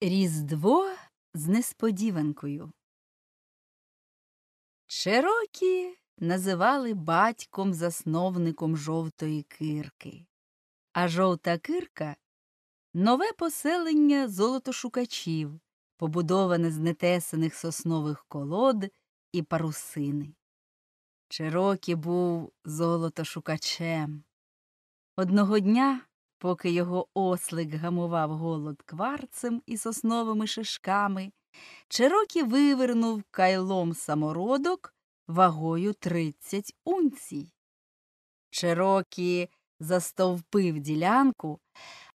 Різдво з несподіванкою. Чирокі називали батьком засновником жовтої кирки, а жовта кирка нове поселення золотошукачів, побудоване з нетесаних соснових колод і парусини. Чирокі був золотошукачем. Одного дня Поки його ослик гамував голод кварцем і сосновими шишками, Чирокі вивернув кайлом самородок вагою тридцять унцій. Чирокі застовпив ділянку,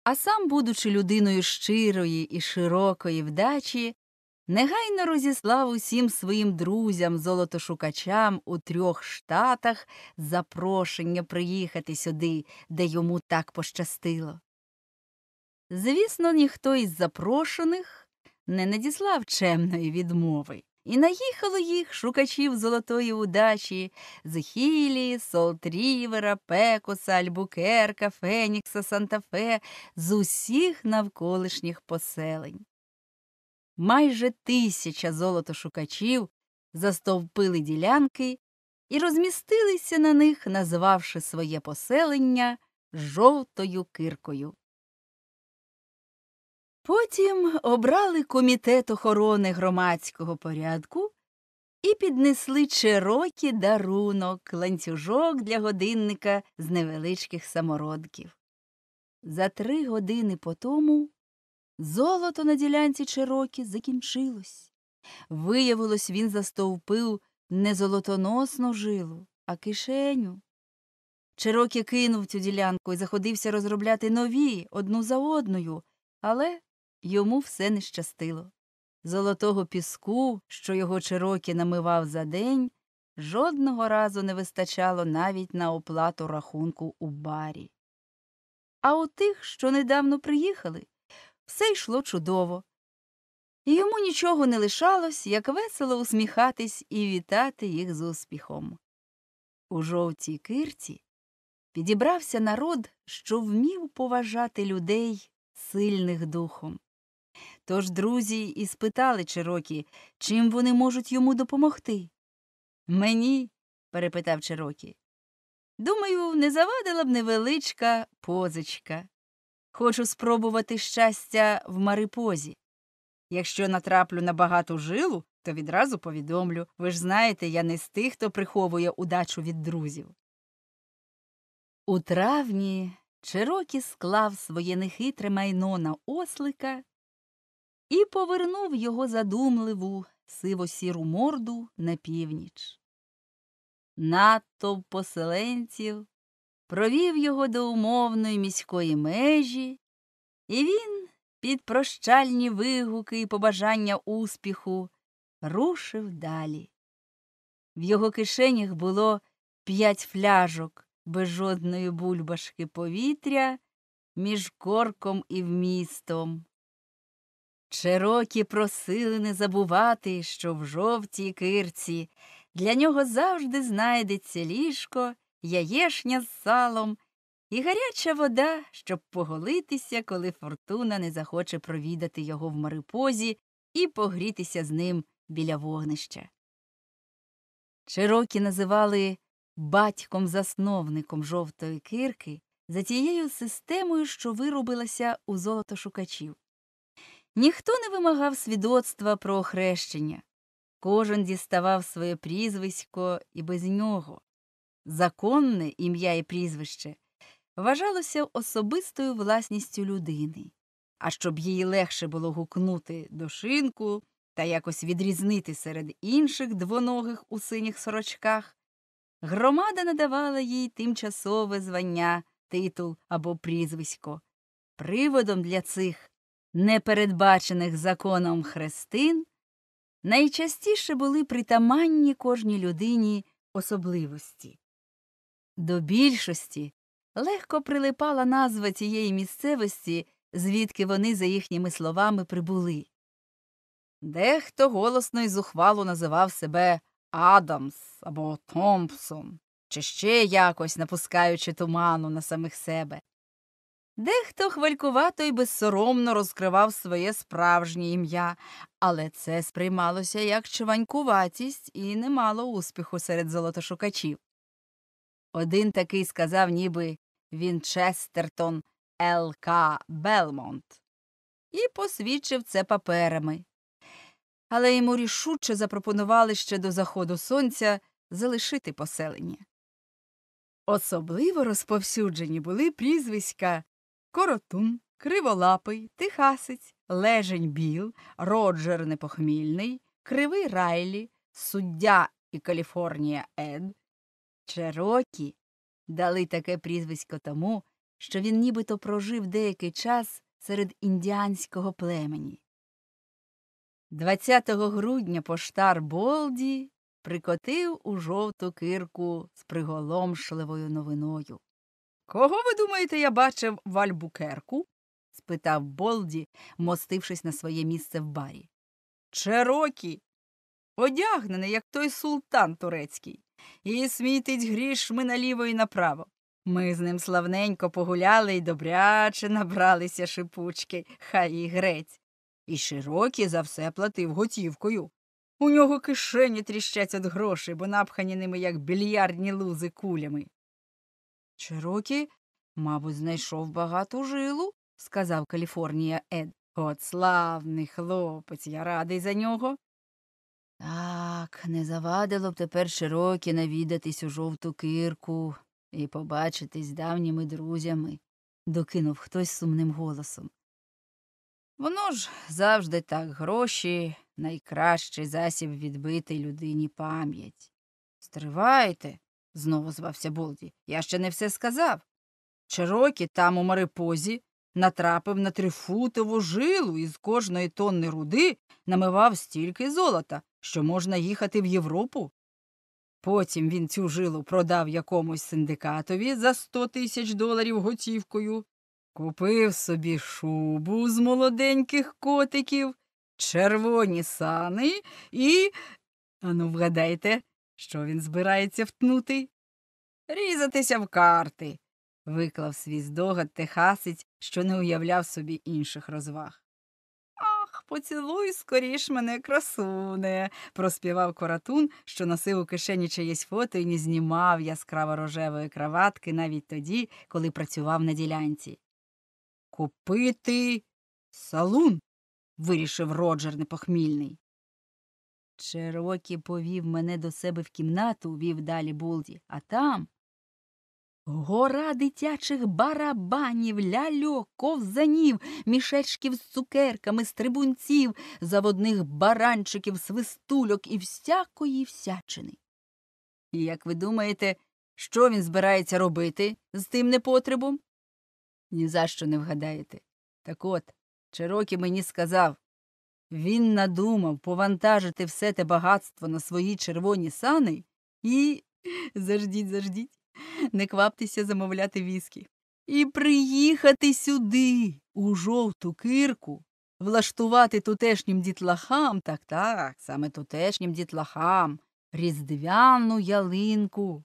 а сам, будучи людиною щирої і широкої вдачі, негайно розіслав усім своїм друзям, золотошукачам у трьох штатах запрошення приїхати сюди, де йому так пощастило. Звісно, ніхто із запрошених не надіслав чемної відмови. І наїхало їх шукачів золотої удачі з Зехілі, Солтрівера, Пекоса, Альбукерка, Фенікса, Санта-Фе, з усіх навколишніх поселень майже тисяча золотошукачів застовпили ділянки і розмістилися на них, назвавши своє поселення жовтою киркою. Потім обрали комітет охорони громадського порядку і піднесли черокі дарунок, ланцюжок для годинника з невеличких самородків. За три години по тому Золото на ділянці Чирокі закінчилось. Виявилось, він застовпив не золотоносну жилу, а кишеню. Чирокі кинув цю ділянку і заходився розробляти нові одну за одною, але йому все не щастило. Золотого піску, що його Чирокі намивав за день, жодного разу не вистачало навіть на оплату рахунку у барі. А у тих, що недавно приїхали, все йшло чудово. І йому нічого не лишалось, як весело усміхатись і вітати їх з успіхом. У жовтій кирці підібрався народ, що вмів поважати людей сильних духом. Тож друзі і спитали Чирокі, чим вони можуть йому допомогти. Мені? перепитав Чирокі. Думаю, не завадила б невеличка позичка. Хочу спробувати щастя в марипозі. Якщо натраплю на багату жилу, то відразу повідомлю. Ви ж знаєте, я не з тих, хто приховує удачу від друзів. У травні Чирокі склав своє нехитре майно на ослика і повернув його задумливу сиво сіру морду на північ. Надто поселенців провів його до умовної міської межі, і він під прощальні вигуки і побажання успіху рушив далі. В його кишенях було п'ять фляжок без жодної бульбашки повітря між корком і вмістом. Черокі просили не забувати, що в жовтій кирці для нього завжди знайдеться ліжко яєшня з салом і гаряча вода, щоб поголитися, коли фортуна не захоче провідати його в марипозі і погрітися з ним біля вогнища. Чирокі називали батьком засновником жовтої кирки за тією системою, що виробилася у золотошукачів. Ніхто не вимагав свідоцтва про охрещення, кожен діставав своє прізвисько і без нього законне ім'я і прізвище вважалося особистою власністю людини. А щоб їй легше було гукнути до шинку та якось відрізнити серед інших двоногих у синіх сорочках, громада надавала їй тимчасове звання, титул або прізвисько. Приводом для цих непередбачених законом хрестин найчастіше були притаманні кожній людині особливості. До більшості легко прилипала назва цієї місцевості, звідки вони, за їхніми словами, прибули. Дехто голосно і зухвало називав себе Адамс або Томпсон, чи ще якось напускаючи туману на самих себе. Дехто хвалькувато і безсоромно розкривав своє справжнє ім'я, але це сприймалося як чванькуватість і не мало успіху серед золотошукачів. Один такий сказав, ніби Вінчестертон Л.К. Белмонт, і посвідчив це паперами. Але йому рішуче запропонували ще до заходу сонця залишити поселення. Особливо розповсюджені були прізвиська Коротун, Криволапий, Тихасець, Лежень Біл, Роджер Непохмільний, Кривий Райлі, Суддя і Каліфорнія Ед, Черокі дали таке прізвисько тому, що він нібито прожив деякий час серед індіанського племені. 20 грудня поштар Болді прикотив у жовту кирку з приголомшливою новиною. Кого ви думаєте, я бачив в Альбукерку? спитав Болді, мостившись на своє місце в барі. Черокі, одягнений, як той султан турецький, і смітить грішми наліво і направо. Ми з ним славненько погуляли і добряче набралися шипучки, хай і грець. І широкі за все платив готівкою. У нього кишені тріщать від грошей, бо напхані ними, як більярдні лузи кулями. Широкі, мабуть, знайшов багату жилу, сказав Каліфорнія Ед. От славний хлопець, я радий за нього. Так, не завадило б тепер широкі навідатись у жовту кирку і побачитись давніми друзями, докинув хтось сумним голосом. Воно ж завжди так гроші найкращий засіб відбити людині пам'ять. Стривайте, знову звався Болді, я ще не все сказав. Чирокі там у марипозі натрапив на трифутову жилу і з кожної тонни руди намивав стільки золота, що можна їхати в Європу? Потім він цю жилу продав якомусь синдикатові за сто тисяч доларів готівкою, купив собі шубу з молоденьких котиків, червоні сани і. Ану, вгадайте, що він збирається втнути? Різатися в карти, виклав свій здогад техасець, що не уявляв собі інших розваг. Поцілуй скоріш мене, красуне, проспівав коратун, що носив у кишені чиєсь фото і не знімав яскраво рожевої краватки навіть тоді, коли працював на ділянці. Купити салун, вирішив Роджер непохмільний. Черокі повів мене до себе в кімнату, вів далі булді, а там Гора дитячих барабанів, ляльок, ковзанів, мішечків з цукерками, стрибунців, заводних баранчиків, свистульок і всякої всячини. І як ви думаєте, що він збирається робити з тим непотребом? Ні за що не вгадаєте. Так от, Чирокі мені сказав він надумав повантажити все те багатство на свої червоні сани і. Заждіть, заждіть. не кваптеся замовляти віскі. І приїхати сюди, у жовту кирку, влаштувати тутешнім дітлахам, так так, саме тутешнім дітлахам, різдвяну ялинку,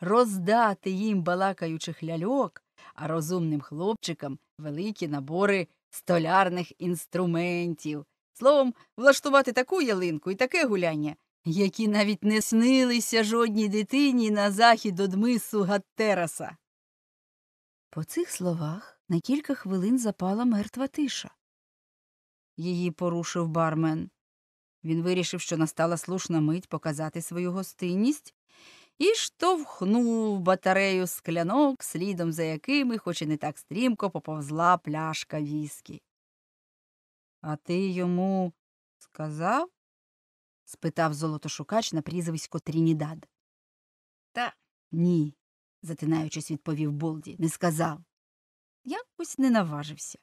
роздати їм балакаючих ляльок, а розумним хлопчикам великі набори столярних інструментів. Словом, влаштувати таку ялинку і таке гуляння, які навіть не снилися жодній дитині на захід од мису Гаттераса. По цих словах на кілька хвилин запала мертва тиша. Її порушив бармен. Він вирішив, що настала слушна мить показати свою гостинність, і штовхнув батарею склянок, слідом за якими, хоч і не так стрімко, поповзла пляшка віскі. А ти йому сказав? спитав золотошукач на прізвисько Трінідад. Та ні, затинаючись, відповів Болді, не сказав. Якось не наважився.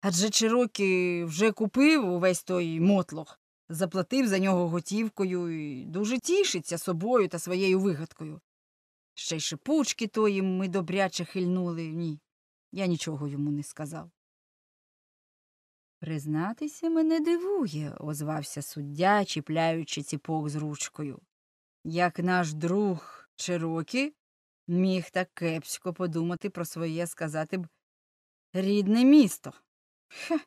Адже Чирокі вже купив увесь той мотлох, заплатив за нього готівкою і дуже тішиться собою та своєю вигадкою. Ще й шипучки тої ми добряче хильнули. Ні, я нічого йому не сказав. Признатися мене дивує, озвався суддя, чіпляючи ціпок з ручкою. Як наш друг Чирокі міг так кепсько подумати про своє, сказати б, рідне місто. Хе.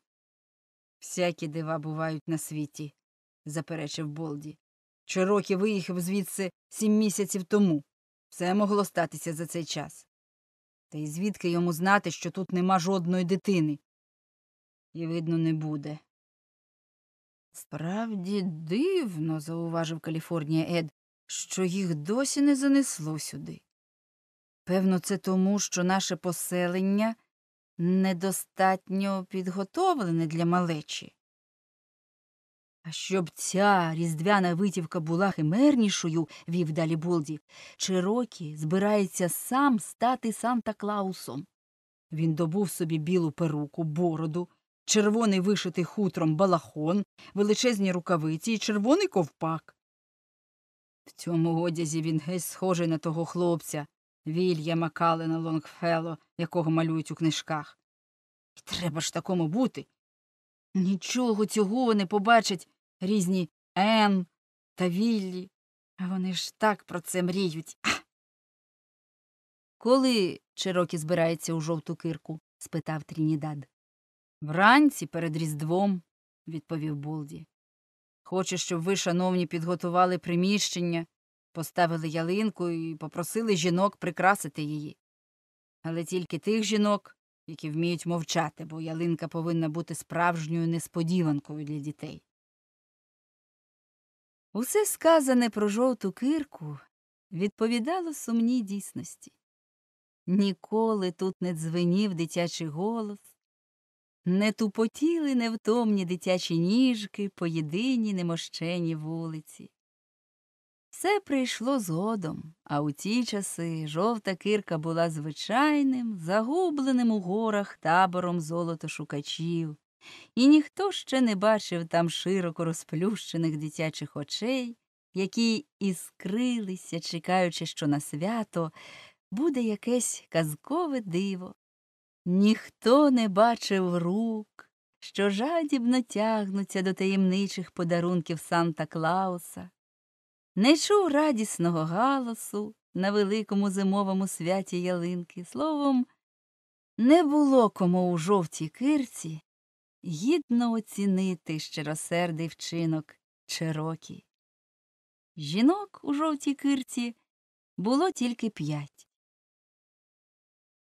Всякі дива бувають на світі, заперечив Болді. Чирокі виїхав звідси сім місяців тому. Все могло статися за цей час. Та й звідки йому знати, що тут нема жодної дитини? і, видно, не буде. Справді дивно, зауважив Каліфорнія Ед, що їх досі не занесло сюди. Певно, це тому, що наше поселення недостатньо підготовлене для малечі. А щоб ця різдвяна витівка була химернішою, вів далі Болді, Чирокі збирається сам стати Санта Клаусом. Він добув собі білу перуку, бороду, червоний вишитий хутром балахон, величезні рукавиці і червоний ковпак. В цьому одязі він геть схожий на того хлопця, Вільяма Калена Лонгфелло, якого малюють у книжках. І треба ж такому бути. Нічого цього не побачать різні Ен та Віллі, а вони ж так про це мріють. А! Коли Чирокі збирається у жовту кирку? спитав Трінідад. Вранці перед Різдвом, відповів Болді. Хочу, щоб ви, шановні, підготували приміщення, поставили ялинку і попросили жінок прикрасити її. Але тільки тих жінок, які вміють мовчати, бо ялинка повинна бути справжньою несподіванкою для дітей. Усе сказане про жовту кирку відповідало сумній дійсності. Ніколи тут не дзвенів дитячий голос. Не тупотіли невтомні дитячі ніжки по єдиній немощеній вулиці. Все прийшло згодом, а у ті часи жовта кирка була звичайним, загубленим у горах табором золотошукачів, і ніхто ще не бачив там широко розплющених дитячих очей, які іскрилися, чекаючи, що на свято буде якесь казкове диво. Ніхто не бачив рук, що жадібно тягнуться до таємничих подарунків Санта Клауса, не чув радісного галасу на великому зимовому святі ялинки. Словом, не було кому у жовтій кирці гідно оцінити щиросердий вчинок Чирокі. Жінок у жовтій кирці було тільки п'ять.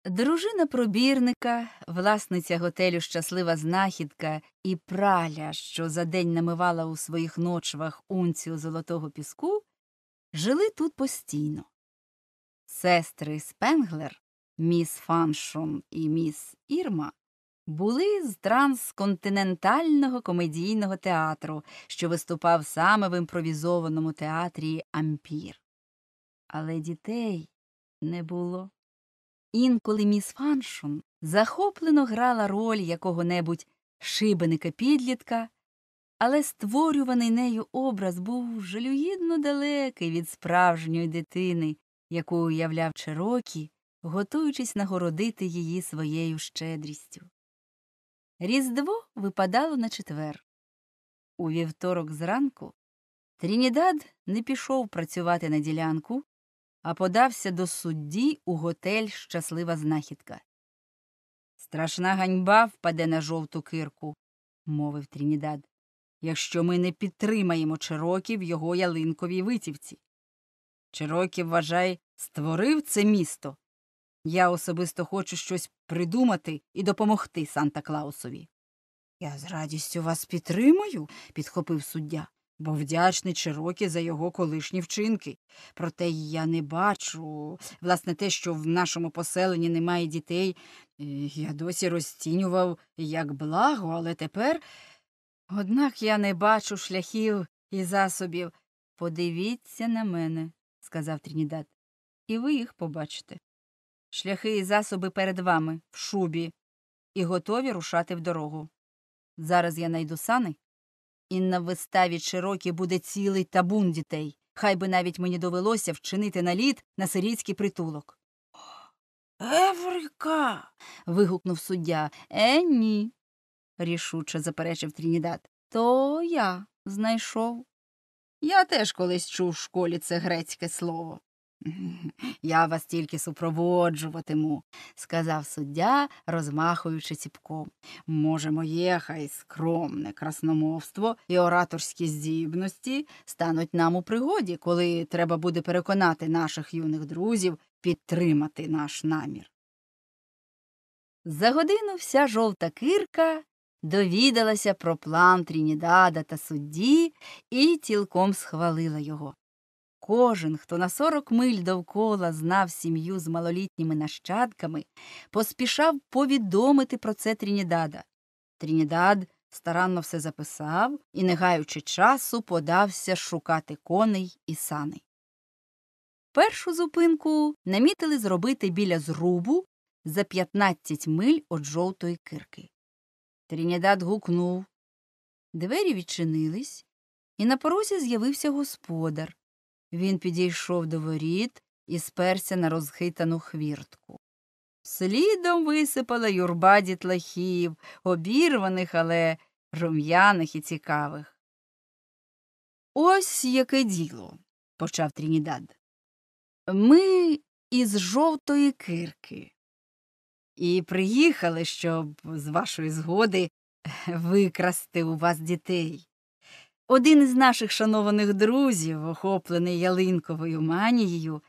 Дружина пробірника, власниця готелю щаслива знахідка і праля, що за день намивала у своїх ночвах унцію золотого піску, жили тут постійно. Сестри Спенглер, міс Фаншон і міс Ірма, були з трансконтинентального комедійного театру, що виступав саме в імпровізованому театрі Ампір. Але дітей не було. Інколи міс Фаншун захоплено грала роль якого небудь шибеника підлітка, але створюваний нею образ був жалюгідно далекий від справжньої дитини, яку уявляв Чирокі, готуючись нагородити її своєю щедрістю. Різдво випадало на четвер. У вівторок зранку Трінідад не пішов працювати на ділянку, а подався до судді у готель Щаслива знахідка. Страшна ганьба впаде на жовту кирку, мовив Трінідад, якщо ми не підтримаємо Чирокі в його ялинковій витівці. Чирокі, вважай, створив це місто. Я особисто хочу щось придумати і допомогти Санта Клаусові. Я з радістю вас підтримую, підхопив суддя бо вдячний Чирокі за його колишні вчинки. Проте я не бачу власне те, що в нашому поселенні немає дітей, е, я досі розцінював як благо, але тепер. Однак я не бачу шляхів і засобів. Подивіться на мене, сказав Трінідад, і ви їх побачите. Шляхи і засоби перед вами в шубі, і готові рушати в дорогу. Зараз я найду сани, і на виставі Широкі буде цілий табун дітей. Хай би навіть мені довелося вчинити наліт на сирійський притулок. Еврика. вигукнув суддя. Е, ні. рішуче заперечив Трінідад. То я знайшов. Я теж колись чув в школі це грецьке слово. Я вас тільки супроводжуватиму, сказав суддя, розмахуючи ціпком. Можемо, моє хай скромне красномовство і ораторські здібності стануть нам у пригоді, коли треба буде переконати наших юних друзів підтримати наш намір. За годину вся жовта кирка довідалася про план Трінідада та судді і цілком схвалила його. Кожен, хто на сорок миль довкола знав сім'ю з малолітніми нащадками, поспішав повідомити про це Трінідада. Трінідад старанно все записав і, не гаючи часу, подався шукати коней і сани. Першу зупинку намітили зробити біля зрубу за 15 миль від жовтої кирки. Трінідад гукнув. Двері відчинились, і на порозі з'явився господар. Він підійшов до воріт і сперся на розхитану хвіртку. Слідом висипала юрба дітлахів, обірваних, але рум'яних і цікавих. Ось яке діло, почав Трінідад. Ми із жовтої кирки. І приїхали, щоб, з вашої згоди, викрасти у вас дітей. Один із наших шанованих друзів, охоплений ялинковою манією,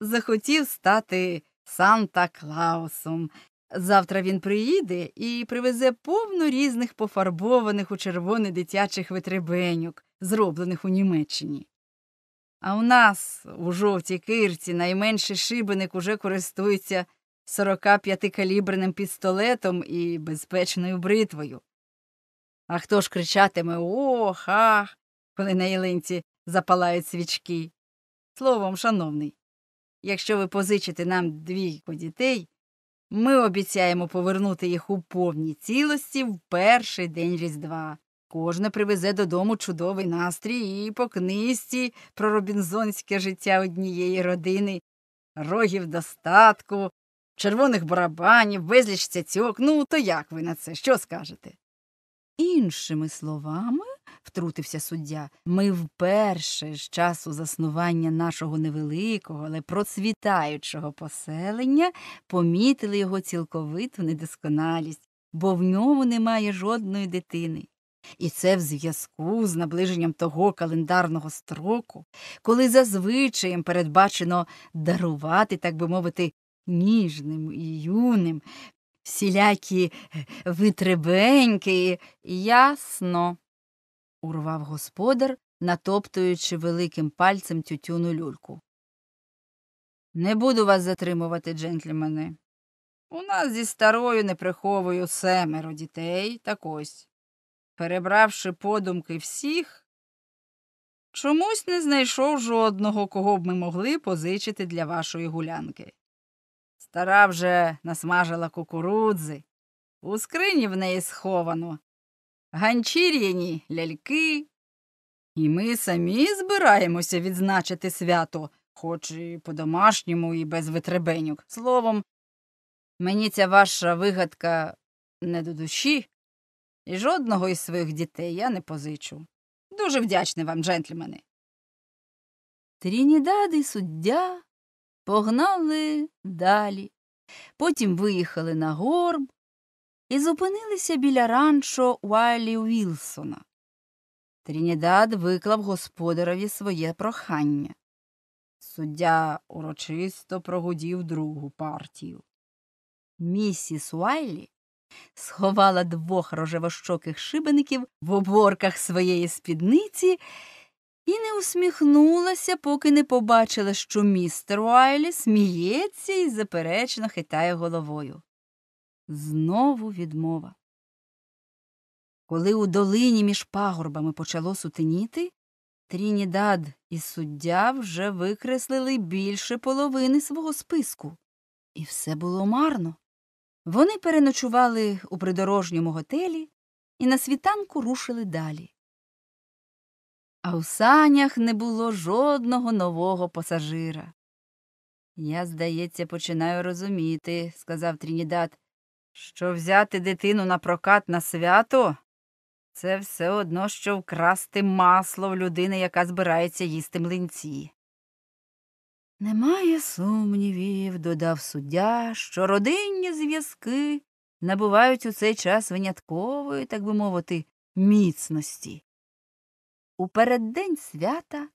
захотів стати Санта Клаусом. Завтра він приїде і привезе повну різних пофарбованих у червоне дитячих витребеньок, зроблених у Німеччині. А у нас у жовтій кирці найменший шибеник уже користується 45-каліберним пістолетом і безпечною бритвою. А хто ж кричатиме о, ха, коли на ялинці запалають свічки. Словом, шановний, якщо ви позичите нам двійку дітей, ми обіцяємо повернути їх у повній цілості в перший день Різдва. Кожне привезе додому чудовий настрій і по книзі про робінзонське життя однієї родини, рогів достатку, червоних барабанів, безліч цяцьок. Ну, то як ви на це? Що скажете? Іншими словами, втрутився суддя, ми вперше з часу заснування нашого невеликого, але процвітаючого поселення помітили його цілковиту недосконалість, бо в ньому немає жодної дитини. І це в зв'язку з наближенням того календарного строку, коли за звичаєм передбачено дарувати, так би мовити, ніжним і юним всілякі е, витребеньки, ясно, урвав господар, натоптуючи великим пальцем тютюну люльку. Не буду вас затримувати, джентльмени. У нас зі старою не приховую семеро дітей так ось. Перебравши подумки всіх, чомусь не знайшов жодного, кого б ми могли позичити для вашої гулянки. Стара вже насмажила кукурудзи, у скрині в неї сховано, ганчір'яні ляльки. І ми самі збираємося відзначити свято, хоч і по-домашньому, і без витребенюк. Словом, мені ця ваша вигадка не до душі, і жодного із своїх дітей я не позичу. Дуже вдячний вам, джентльмени. Трінідади суддя Погнали далі. Потім виїхали на горб і зупинилися біля ранчо Уайлі Вілсона. Трінідад виклав господареві своє прохання. Суддя урочисто прогудів другу партію. Місіс Уайлі сховала двох рожевощоких шибеників в оборках своєї спідниці і не усміхнулася, поки не побачила, що містер Уайлі сміється і заперечно хитає головою. Знову відмова. Коли у долині між пагорбами почало сутеніти, Трінідад і суддя вже викреслили більше половини свого списку, і все було марно. Вони переночували у придорожньому готелі і на світанку рушили далі а в санях не було жодного нового пасажира. Я, здається, починаю розуміти, сказав Трінідад, що взяти дитину на прокат на свято це все одно, що вкрасти масло в людини, яка збирається їсти млинці. Немає сумнівів, додав суддя, що родинні зв'язки набувають у цей час виняткової, так би мовити, міцності. У переддень свята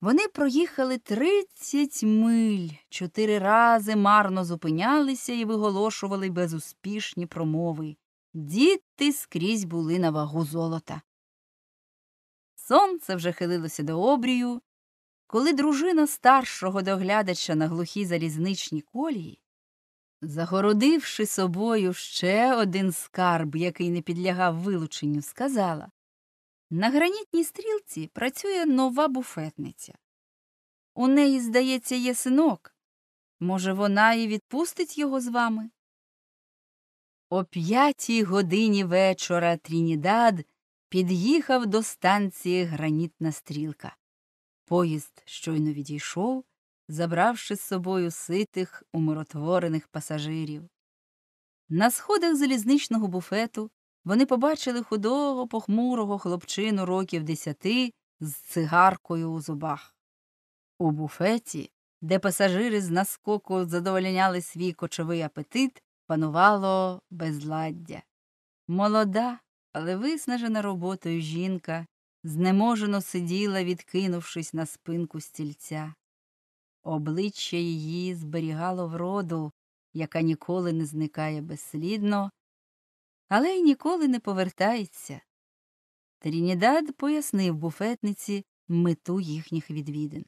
вони проїхали тридцять миль, чотири рази марно зупинялися і виголошували безуспішні промови. Діти скрізь були на вагу золота. Сонце вже хилилося до обрію, коли дружина старшого доглядача на глухі залізничні колії, загородивши собою ще один скарб, який не підлягав вилученню, сказала на гранітній стрілці працює нова буфетниця. У неї, здається, є синок. Може, вона і відпустить його з вами? О п'ятій годині вечора Трінідад під'їхав до станції Гранітна стрілка. Поїзд щойно відійшов, забравши з собою ситих умиротворених пасажирів. На сходах залізничного буфету вони побачили худого, похмурого хлопчину років десяти з цигаркою у зубах. У буфеті, де пасажири з наскоку задовольняли свій кочовий апетит, панувало безладдя. Молода, але виснажена роботою жінка знеможено сиділа, відкинувшись на спинку стільця. Обличчя її зберігало вроду, яка ніколи не зникає безслідно але й ніколи не повертається. Трінідад пояснив буфетниці мету їхніх відвідин.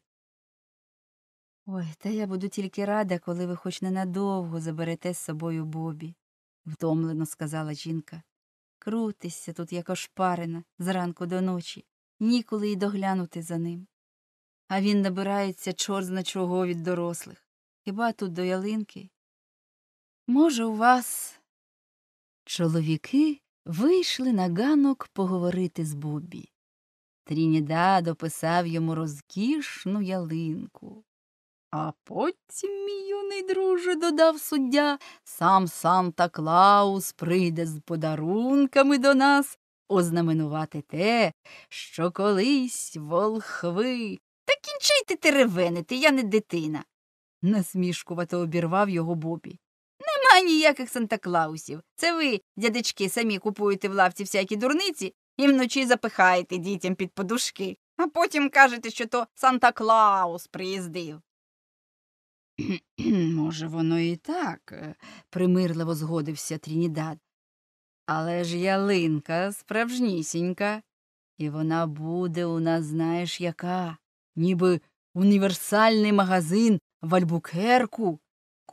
Ой, та я буду тільки рада, коли ви хоч ненадовго заберете з собою бобі, втомлено сказала жінка. Крутися тут, як ошпарена, зранку до ночі, ніколи й доглянути за ним. А він набирається чорзна чого від дорослих. Хіба тут до ялинки? Може, у вас Чоловіки вийшли на ганок поговорити з Бобі. Трініда дописав йому розкішну ялинку. А потім, мій юний друже, додав суддя, сам Санта Клаус прийде з подарунками до нас ознаменувати те, що колись волхви. Та кінчайте теревенити, я не дитина, насмішкувато обірвав його Бобі. А ніяких Санта Клаусів. Це ви, дядечки, самі купуєте в лавці всякі дурниці і вночі запихаєте дітям під подушки, а потім кажете, що то Санта Клаус приїздив. Може, воно і так, е, примирливо згодився Трінідад. Але ж ялинка справжнісінька, і вона буде у нас, знаєш, яка, ніби універсальний магазин в Альбукерку.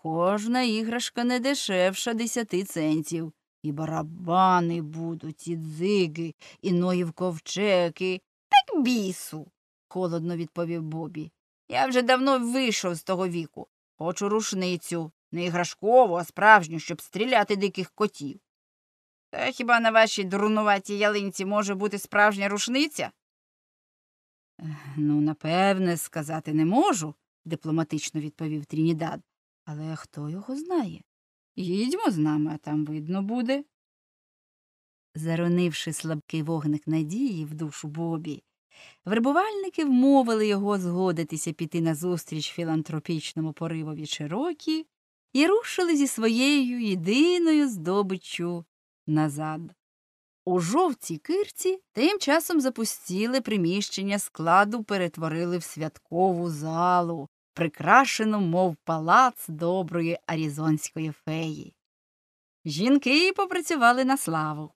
Кожна іграшка не дешевша десяти центів. І барабани будуть, і дзиги, і ноїв ковчеки. Так бісу, холодно відповів Бобі. Я вже давно вийшов з того віку. Хочу рушницю. Не іграшкову, а справжню, щоб стріляти диких котів. Та хіба на вашій дурнуватій ялинці може бути справжня рушниця? Ну, напевне, сказати не можу, дипломатично відповів Трінідад. Але хто його знає? Їдьмо з нами, а там видно буде. Заронивши слабкий вогник надії в душу Бобі, вербувальники вмовили його згодитися піти назустріч філантропічному поривові Чирокі і рушили зі своєю єдиною здобиччю назад. У жовтій кирці тим часом запустіли приміщення складу, перетворили в святкову залу, прикрашену, мов палац доброї Арізонської феї. Жінки попрацювали на славу.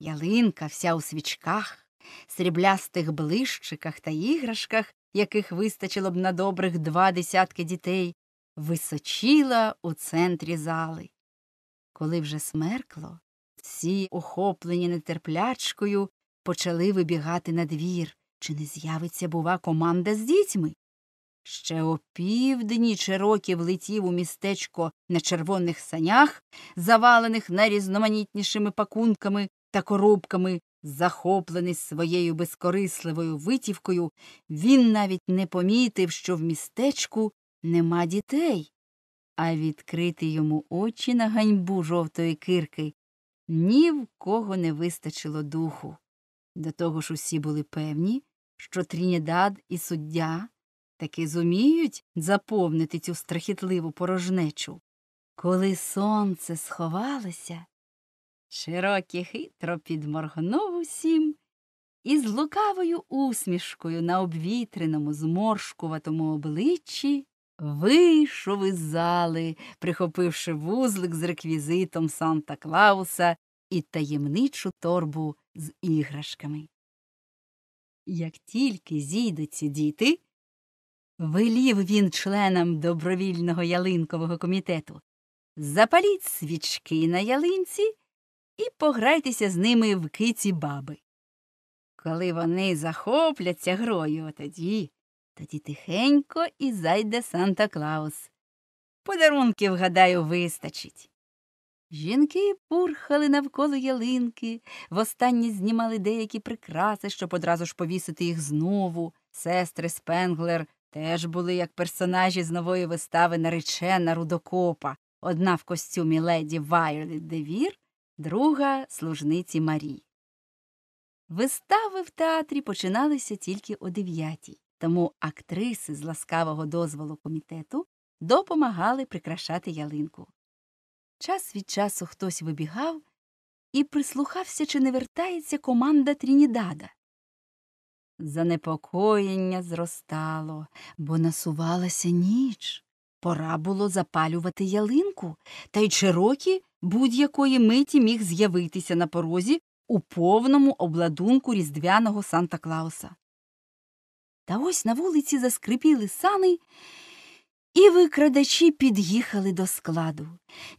Ялинка вся у свічках, сріблястих блищиках та іграшках, яких вистачило б на добрих два десятки дітей, височіла у центрі зали. Коли вже смеркло, всі, охоплені нетерплячкою, почали вибігати на двір, чи не з'явиться, бува, команда з дітьми. Ще о опівдні Черокі влетів у містечко на червоних санях, завалених найрізноманітнішими пакунками та коробками, захоплений своєю безкорисливою витівкою, він навіть не помітив, що в містечку нема дітей, а відкрити йому очі на ганьбу жовтої кирки ні в кого не вистачило духу. До того ж усі були певні, що Трінідад і суддя таки зуміють заповнити цю страхітливу порожнечу. Коли сонце сховалося, широкий хитро підморгнув усім і з лукавою усмішкою на обвітреному, зморшкуватому обличчі вийшов із зали, прихопивши вузлик з реквізитом Санта Клауса і таємничу торбу з іграшками. Як тільки зійдуться діти, Велів він членам добровільного ялинкового комітету. Запаліть свічки на ялинці і пограйтеся з ними в киці баби. Коли вони захопляться грою, тоді, тоді тихенько і зайде Санта Клаус. Подарунків, гадаю, вистачить. Жінки пурхали навколо ялинки, востаннє знімали деякі прикраси, щоб одразу ж повісити їх знову. Сестри Спенглер теж були як персонажі з нової вистави наречена рудокопа, одна в костюмі леді Вайоліт Девір, друга служниці Марії. Вистави в театрі починалися тільки о дев'ятій, тому актриси з ласкавого дозволу комітету допомагали прикрашати ялинку. Час від часу хтось вибігав і прислухався, чи не вертається команда Трінідада. Занепокоєння зростало, бо насувалася ніч. Пора було запалювати ялинку, та й Чирокі будь-якої миті міг з'явитися на порозі у повному обладунку різдвяного Санта Клауса. Та ось на вулиці заскрипіли сани, і викрадачі під'їхали до складу.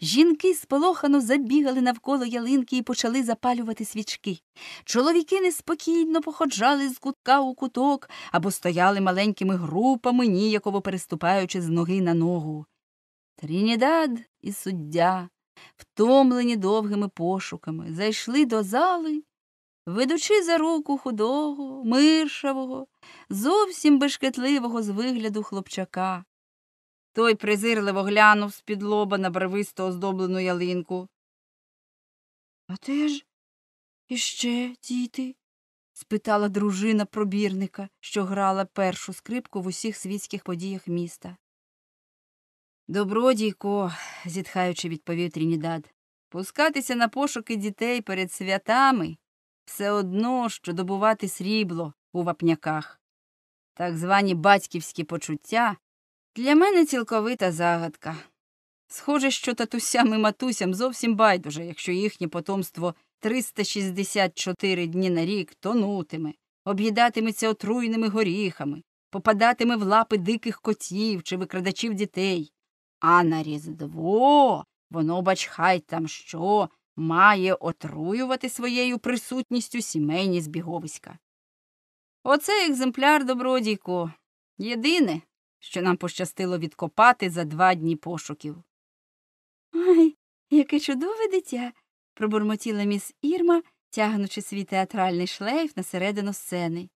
Жінки сполохано забігали навколо ялинки і почали запалювати свічки. Чоловіки неспокійно походжали з кутка у куток або стояли маленькими групами, ніяково переступаючи з ноги на ногу. Трінідад і суддя, втомлені довгими пошуками, зайшли до зали, ведучи за руку худого, миршавого, зовсім бешкетливого з вигляду хлопчака. Той презирливо глянув з-під лоба на барвисто оздоблену ялинку. А де ж іще діти? спитала дружина пробірника, що грала першу скрипку в усіх світських подіях міста. Добродійко, зітхаючи, відповів Трінідад, пускатися на пошуки дітей перед святами все одно, що добувати срібло у вапняках. Так звані батьківські почуття для мене цілковита загадка. Схоже, що татусям і матусям зовсім байдуже, якщо їхнє потомство 364 дні на рік тонутиме, об'їдатиметься отруйними горіхами, попадатиме в лапи диких котів чи викрадачів дітей. А на Різдво воно, бач, хай там що, має отруювати своєю присутністю сімейні збіговиська. Оце екземпляр добродійко. Єдине, що нам пощастило відкопати за два дні пошуків. Ой, яке чудове дитя. пробурмотіла міс Ірма, тягнучи свій театральний шлейф на середину сцени.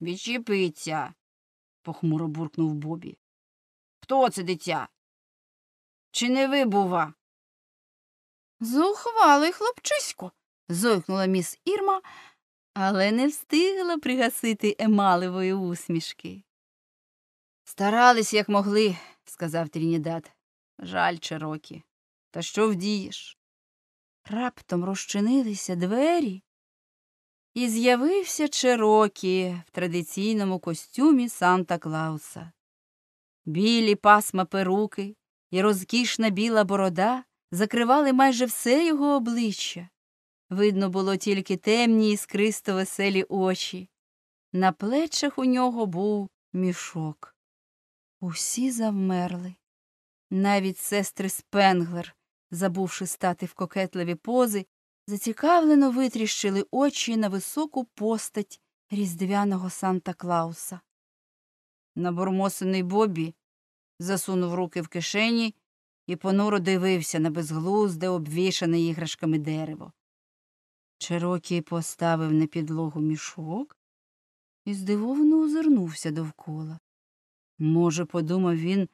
Відчіпиться. похмуро буркнув Бобі. Хто це дитя? Чи не вибува? Зухвалий хлопчисько. зойкнула міс Ірма, але не встигла пригасити емалевої усмішки. Старались, як могли, сказав Трінідад. Жаль, чирокі. Та що вдієш? Раптом розчинилися двері, і з'явився Черокі в традиційному костюмі Санта Клауса. Білі пасма перуки і розкішна біла борода закривали майже все його обличчя. Видно було тільки темні іскристо веселі очі. На плечах у нього був мішок. Усі завмерли. Навіть сестри Спенглер, забувши стати в кокетливі пози, зацікавлено витріщили очі на високу постать різдвяного Санта Клауса. Набурмосений Бобі засунув руки в кишені і понуро дивився на безглузде, обвішане іграшками дерево. Чирокій поставив на підлогу мішок і здивовано озирнувся довкола. Може, подумав він,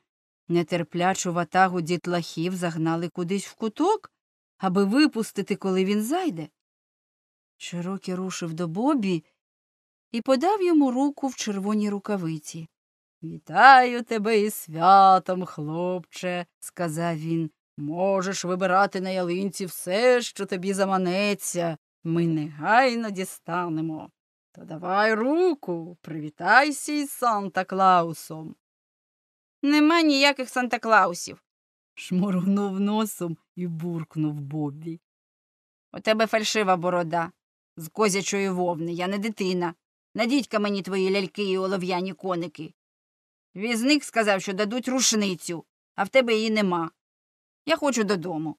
нетерплячу ватагу дітлахів загнали кудись в куток, аби випустити, коли він зайде. Широкий рушив до Бобі і подав йому руку в червоній рукавиці. Вітаю тебе і святом, хлопче, сказав він. Можеш вибирати на ялинці все, що тобі заманеться. Ми негайно дістанемо то давай руку, привітайся із Санта Клаусом. Нема ніяких Санта Клаусів. шморгнув носом і буркнув Бобі. У тебе фальшива борода з козячої вовни, я не дитина. надіть ка мені твої ляльки і олов'яні коники. Візник сказав, що дадуть рушницю, а в тебе її нема. Я хочу додому.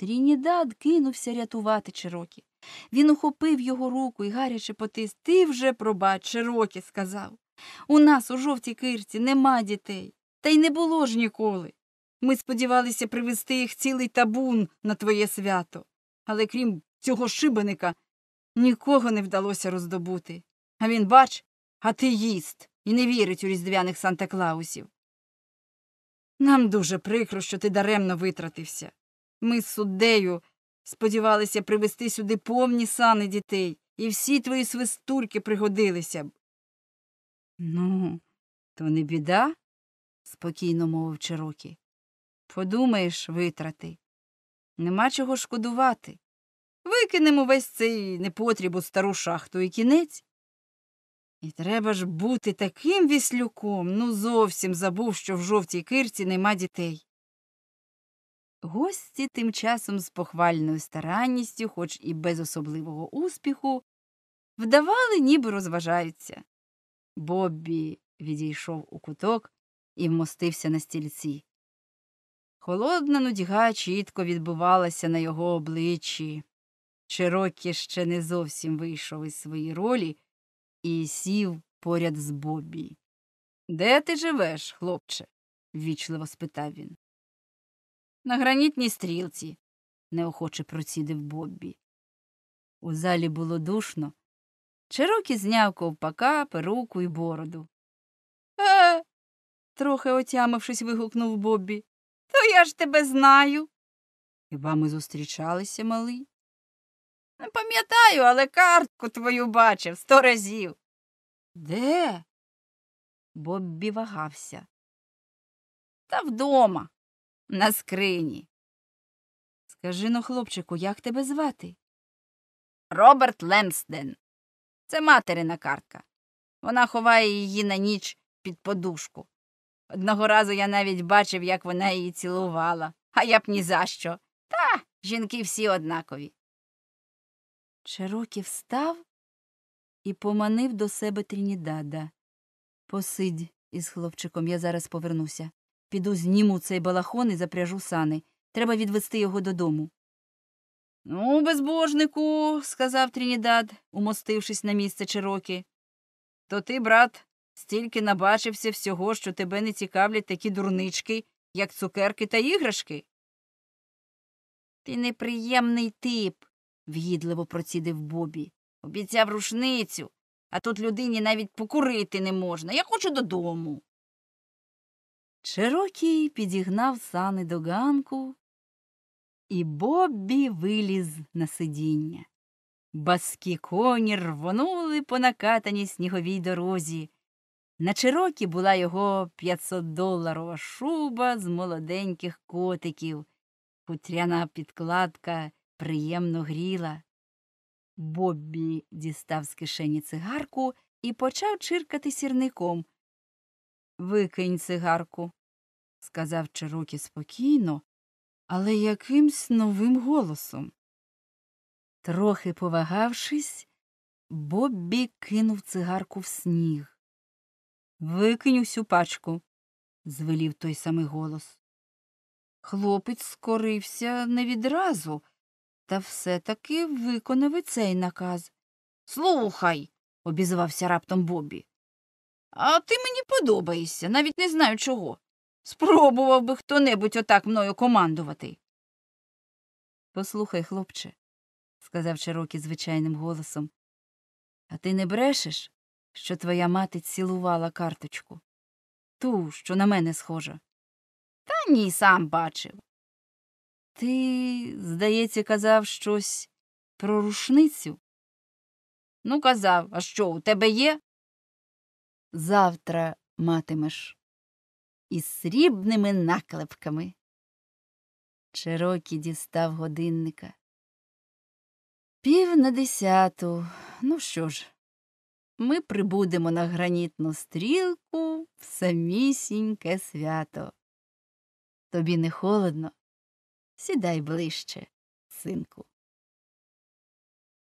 Трінідад кинувся рятувати Чирокі. Він ухопив його руку і гаряче потис. Ти вже, пробач, Чирокі, сказав. У нас у жовтій кирці нема дітей, та й не було ж ніколи. Ми сподівалися привезти їх цілий табун на твоє свято, але крім цього шибеника нікого не вдалося роздобути. А він, бач, атеїст і не вірить у різдвяних Санта Клаусів. Нам дуже прикро, що ти даремно витратився. Ми з суддею сподівалися привезти сюди повні сани дітей, і всі твої свистульки пригодилися б. Ну, то не біда, спокійно мовив Чирокі. Подумаєш, витрати. Нема чого шкодувати. Викинемо весь цей непотріб у стару шахту і кінець. І треба ж бути таким віслюком, ну зовсім забув, що в жовтій кирці нема дітей. Гості тим часом з похвальною старанністю, хоч і без особливого успіху, вдавали, ніби розважаються. Боббі відійшов у куток і вмостився на стільці. Холодна нудьга чітко відбувалася на його обличчі. Широкі ще не зовсім вийшов із своєї ролі і сів поряд з Боббі. Де ти живеш, хлопче? ввічливо спитав він на гранітній стрілці, неохоче процідив Боббі. У залі було душно. Чирокі зняв ковпака, перуку і бороду. Е, трохи отямившись, вигукнув Боббі. То я ж тебе знаю. Хіба ми зустрічалися, малий? Не пам'ятаю, але картку твою бачив сто разів. Де? Боббі вагався. Та вдома на скрині. Скажи ну, хлопчику, як тебе звати? Роберт Ленсден. Це материна картка. Вона ховає її на ніч під подушку. Одного разу я навіть бачив, як вона її цілувала, а я б ні за що. Та жінки всі однакові. Широкий встав і поманив до себе Трінідада. Посидь із хлопчиком, я зараз повернуся. Піду зніму цей балахон і запряжу сани. Треба відвести його додому. Ну, безбожнику, сказав Трінідад, умостившись на місце Чирокі. То ти, брат, стільки набачився всього, що тебе не цікавлять такі дурнички, як цукерки та іграшки. Ти неприємний тип, вгідливо процідив Бобі. Обіцяв рушницю, а тут людині навіть покурити не можна. Я хочу додому. Широкий підігнав сани до ганку, і Боббі виліз на сидіння. Баски коні рвонули по накатаній сніговій дорозі. На Чирокі була його 500-доларова шуба з молоденьких котиків. Хутряна підкладка приємно гріла. Боббі дістав з кишені цигарку і почав чиркати сірником. Викинь цигарку, сказав Чирокі спокійно, але якимсь новим голосом. Трохи повагавшись, Боббі кинув цигарку в сніг. Викинь усю пачку, звелів той самий голос. Хлопець скорився не відразу, та все таки виконав і цей наказ. Слухай, обізвався раптом Бобі. А ти мені подобаєшся, навіть не знаю чого. Спробував би хто небудь отак мною командувати. Послухай, хлопче, сказав Чирокі звичайним голосом, а ти не брешеш, що твоя мати цілувала карточку? Ту, що на мене схожа. Та ні, сам бачив. Ти, здається, казав щось про рушницю? Ну, казав, а що у тебе є? Завтра матимеш із срібними наклепками. Чирокі дістав годинника. Пів на десяту. Ну що ж, ми прибудемо на гранітну стрілку в самісіньке свято. Тобі не холодно? Сідай ближче, синку.